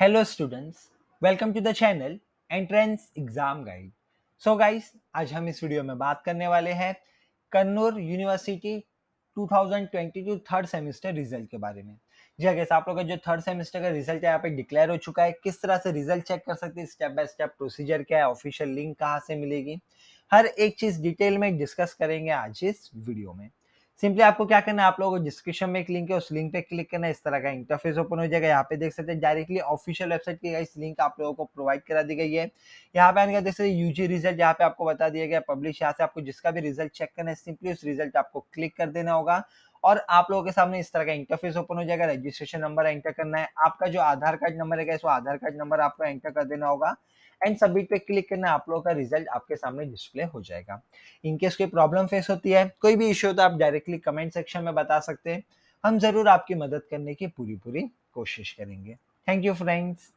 hello students welcome to the channel entrance exam guide so guys आज हम इस video में बात करने वाले हैं Kannur university 2022 third semester result के बारे में जी अगेस हाँ, आप लोग का जो थर्ड सेमेस्टर का रिजल्ट है यहाँ पे डिक्लेयर हो चुका है किस तरह से रिजल्ट चेक कर सकते हैं स्टेप बाय स्टेप प्रोसीजर क्या है ऑफिशियल लिंक कहाँ से मिलेगी हर एक चीज़ डिटेल में डिस्कस करेंगे आज इस वीडियो में सिंपली आपको क्या करना है आप लोगों को डिस्क्रिप्शन में एक लिंक है उस लिंक पे क्लिक करना है इस तरह का इंटरफेस ओपन हो जाएगा यहाँ पे देख सकते हैं डायरेक्टली ऑफिशियल वेबसाइट की इस लिंक आप लोगों को प्रोवाइड करा दी गई है यहाँ पे आने का देख सकते यूजी रिजल्ट यहाँ पे आपको बता दिया गया पब्लिश यहाँ से आपको जिसका भी रिजल्ट चेक करना है सिंपली उस रिजल्ट आपको क्लिक कर देना होगा और आप लोगों के सामने इस तरह का इंटरफेस ओपन हो जाएगा रजिस्ट्रेशन नंबर एंटर करना है आपका जो आधार कार्ड नंबर है इस आधार कार्ड नंबर आपको एंटर कर देना होगा एंड सबमिट पे क्लिक करना है आप लोगों का रिजल्ट आपके सामने डिस्प्ले हो जाएगा इनकेस कोई प्रॉब्लम फेस होती है कोई भी इश्यू तो आप डायरेक्टली कमेंट सेक्शन में बता सकते हैं हम जरूर आपकी मदद करने की पूरी पूरी कोशिश करेंगे थैंक यू फ्रेंड्स